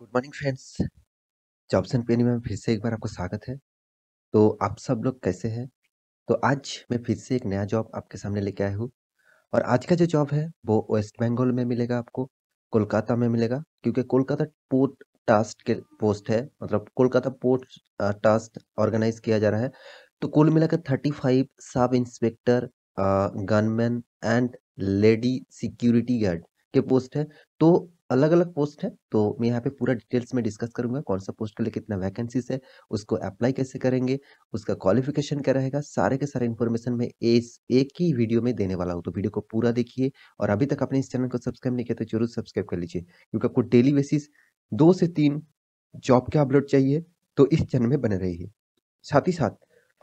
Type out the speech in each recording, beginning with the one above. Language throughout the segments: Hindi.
good morning friends jobs and penny में फिर से एक बार आपका स्वागत है तो आप सब लोग कैसे हैं तो आज मैं फिर से एक नया जॉब आपके सामने लेके आया हूँ और आज का जो जॉब है वो वेस्ट बंगाल में मिलेगा आपको कोलकाता में मिलेगा क्योंकि कोलकाता पोर्ट टास्ट के पोस्ट है मतलब कोलकाता पोर्ट टास्ट ऑर्गेनाइज किया जा रहा है तो कुल मिलाकर thirty five sub inspector gunman and lady security guard के पोस्ट है तो अलग अलग पोस्ट है तो मैं यहाँ पे पूरा डिटेल्स में डिस्कस करूंगा कौन सा पोस्ट के लिए कितना वैकेंसीज है उसको अप्लाई कैसे करेंगे उसका क्वालिफिकेशन क्या रहेगा सारे के सारे इन्फॉर्मेशन मैं इस एक ही वीडियो में देने वाला हूँ तो वीडियो को पूरा देखिए और अभी तक अपने इस चैनल को सब्सक्राइब नहीं किया तो जरूर सब्सक्राइब कर लीजिए क्योंकि आपको डेली बेसिस दो से तीन जॉब के अपलोड चाहिए तो इस चैनल में बने रहिए साथ ही साथ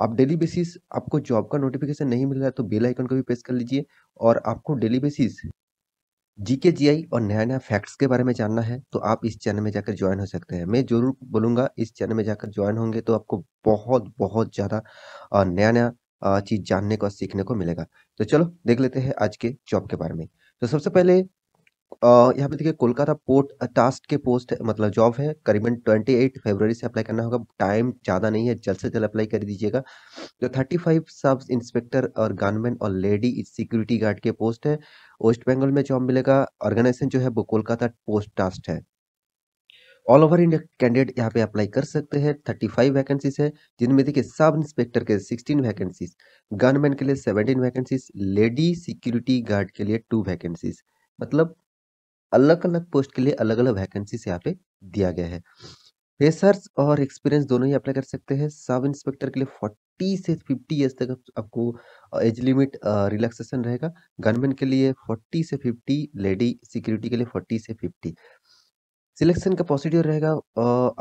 आप डेली बेसिस आपको जॉब का नोटिफिकेशन नहीं मिल रहा है तो बेल आइकन को भी प्रेस कर लीजिए और आपको डेली बेसिस जीके जीआई और नया नया फैक्ट्स के बारे में जानना है तो आप इस चैनल में जाकर ज्वाइन हो सकते हैं मैं जरूर बोलूंगा इस चैनल में जाकर ज्वाइन होंगे तो आपको बहुत बहुत ज़्यादा नया नया चीज़ जानने को और सीखने को मिलेगा तो चलो देख लेते हैं आज के जॉब के बारे में तो सबसे पहले यहाँ पे देखिए कोलकाता पोर्ट टास्ट के पोस्ट मतलब जॉब है करीबन 28 फरवरी से अप्लाई करना होगा टाइम ज़्यादा नहीं है जल्द से जल्द अप्लाई कर दीजिएगा तो 35 सब इंस्पेक्टर और गनमैन और लेडी सिक्योरिटी गार्ड के पोस्ट है वेस्ट बंगाल में जॉब मिलेगा ऑर्गेनाइजेशन जो है वो कोलकाता पोस्ट ट्रस्ट है ऑल ओवर इंडिया कैंडिडेट यहाँ पे अप्लाई कर सकते हैं थर्टी फाइव वैकेंसीज है जिनमें देखिए सब इंस्पेक्टर के सिक्सटीन वैकेंसीज गनमैन के लिए seventeen vacancies lady security guard के लिए टू वैकेंसीज मतलब अलग अलग पोस्ट के लिए अलग अलग वैकेंसीज यहाँ पे दिया गया है फ्रेशर्स और एक्सपीरियंस दोनों ही अप्लाई कर सकते हैं सब इंस्पेक्टर के लिए फोर्टी से फिफ्टी ईयर्स तक आपको एज लिमिट रिलैक्सेशन रहेगा गनमैन के लिए फोर्टी से फिफ्टी लेडी सिक्योरिटी के लिए फोर्टी से फिफ्टी सिलेक्शन का प्रोसीड्योर रहेगा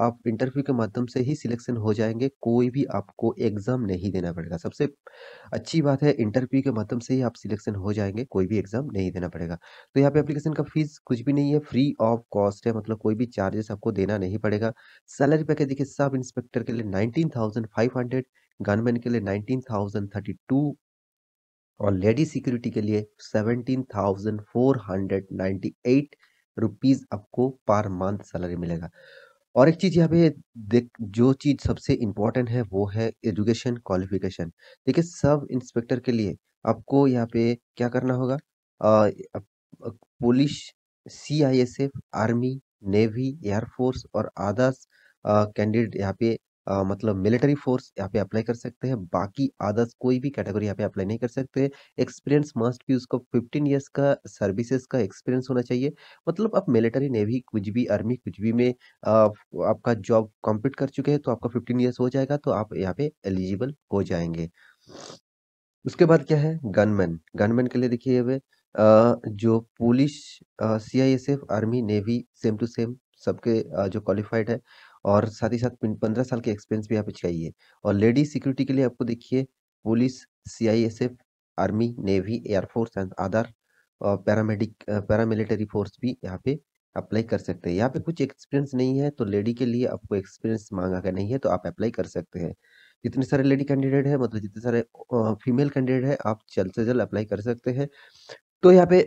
आप इंटरव्यू के माध्यम से ही सिलेक्शन हो जाएंगे कोई भी आपको एग्ज़ाम नहीं देना पड़ेगा सबसे अच्छी बात है इंटरव्यू के माध्यम से ही आप सिलेक्शन हो जाएंगे कोई भी एग्ज़ाम नहीं देना पड़ेगा तो यहाँ पे एप्लीकेशन का फीस कुछ भी नहीं है फ्री ऑफ कॉस्ट है मतलब कोई भी चार्जेस आपको देना नहीं पड़ेगा सैलरी पैकेज देखिए सब इंस्पेक्टर के लिए nineteen thousand five hundred gunman के लिए नाइनटीन थाउजेंड थर्टी टू और लेडी सिक्योरिटी के लिए seventeen thousand four hundred eight rupees आपको पर मंथ सैलरी मिलेगा और एक चीज़ यहाँ पे देख जो चीज़ सबसे इम्पोर्टेंट है वो है एजुकेशन क्वालिफिकेशन देखिए सब इंस्पेक्टर के लिए आपको यहाँ पे क्या करना होगा police C I S F army navy air force और आदर्श कैंडिडेट यहाँ पे आ, मतलब मिलिट्री फोर्स यहाँ पे अप्लाई कर सकते हैं बाकी आदर्स कोई भी कैटेगरी यहाँ पे अप्लाई नहीं कर सकते एक्सपीरियंस मस्ट भी उसको फिफ्टीन ईयर्स का सर्विसेज का एक्सपीरियंस होना चाहिए मतलब आप मिलिट्री नेवी कुछ भी आर्मी कुछ भी में आ, आपका जॉब कंप्लीट कर चुके हैं तो आपका फिफ्टीन ईयर्स हो जाएगा तो आप यहाँ पे एलिजिबल हो जाएंगे उसके बाद क्या है गनमैन गनमैन के लिए देखिए वे जो police C army navy same to same सबके जो क्वालिफाइड है और साथ ही साथ पंद्रह साल के एक्सपीरियंस भी यहाँ पे चाहिए और लेडीज सिक्योरिटी के लिए आपको देखिए police CISF army navy air force and other paramedic paramilitary force भी यहाँ पे अप्लाई कर सकते हैं यहाँ पे कुछ एक्सपीरियंस नहीं है तो लेडी के लिए आपको एक्सपीरियंस मांगा का नहीं है तो आप अप्लाई कर सकते हैं जितने सारे लेडी कैंडिडेट है मतलब जितने सारे फीमेल कैंडिडेट है आप जल्द से जल्द अप्लाई कर सकते हैं तो यहाँ पे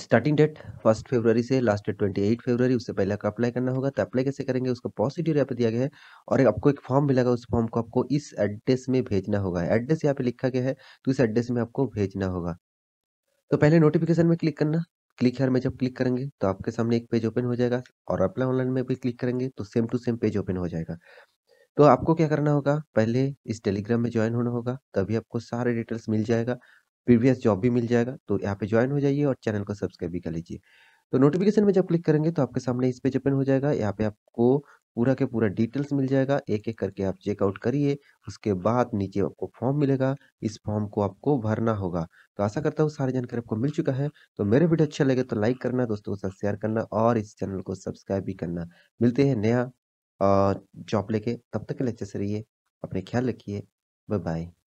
स्टार्टिंग डेट फर्स्ट फेब्रवरी से last date twenty eight February उससे पहले आपको अप्लाई करना होगा तो अप्लाई कैसे करेंगे उसका पॉजिटिव यहाँ पे दिया गया है और आपको एक फॉर्म मिलेगा उस फॉर्म को आपको इस एड्रेस में भेजना होगा एड्रेस यहाँ पे लिखा गया है तो इस एड्रेस में आपको भेजना होगा तो पहले नोटिफिकेशन में क्लिक करना क्लिक हर में जब क्लिक करेंगे तो आपके सामने एक पेज ओपन हो जाएगा और अप्लाई ऑनलाइन में भी क्लिक करेंगे तो same to same page open हो जाएगा तो आपको क्या करना होगा पहले इस टेलीग्राम में ज्वाइन होना होगा तभी आपको सारे डिटेल्स मिल जाएगा प्रीवियस जॉब भी मिल जाएगा तो यहाँ पे ज्वाइन हो जाइए और चैनल को सब्सक्राइब भी कर लीजिए तो नोटिफिकेशन में जब क्लिक करेंगे तो आपके सामने इस पेज ओपन हो जाएगा यहाँ पे आपको पूरा के पूरा डिटेल्स मिल जाएगा एक एक करके आप चेकआउट करिए उसके बाद नीचे आपको फॉर्म मिलेगा इस फॉर्म को आपको भरना होगा तो आशा करता हूँ सारी जानकारी आपको मिल चुका है तो मेरे वीडियो अच्छा लगे तो लाइक करना दोस्तों के साथ शेयर करना और इस चैनल को सब्सक्राइब भी करना मिलते हैं नया जॉब लेके तब तक के लिए अच्छे से रहिए अपने ख्याल रखिए बाय बाय